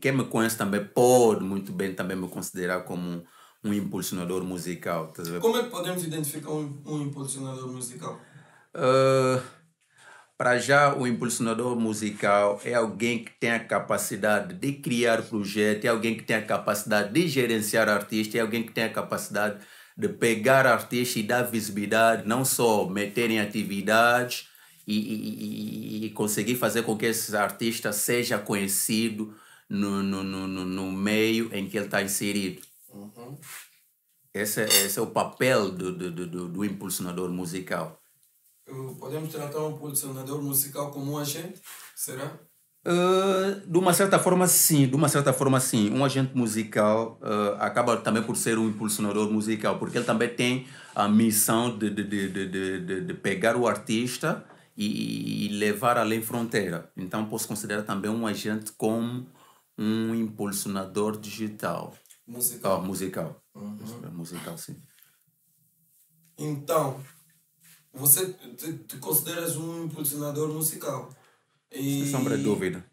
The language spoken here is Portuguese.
quem me conhece também pode muito bem também me considerar como um, um impulsionador musical. Como é que podemos identificar um, um impulsionador musical? Uh, para já, o impulsionador musical é alguém que tem a capacidade de criar projeto, é alguém que tem a capacidade de gerenciar artista, é alguém que tem a capacidade de pegar artista e dar visibilidade, não só meter em atividades e, e, e, e conseguir fazer com que esse artista seja conhecido, no, no, no, no meio em que ele está inserido. Uhum. Esse, é, esse é o papel do, do, do, do impulsionador musical. Podemos tratar o então impulsionador musical como um agente? Será? Uh, de uma certa forma, sim. De uma certa forma, sim. Um agente musical uh, acaba também por ser um impulsionador musical, porque ele também tem a missão de, de, de, de, de pegar o artista e, e levar além fronteira. Então, posso considerar também um agente como um impulsionador digital. Musical. Oh, musical. Uhum. É musical, sim. Então, você te, te, consideras um impulsionador musical? É e... Sem sombra de dúvida.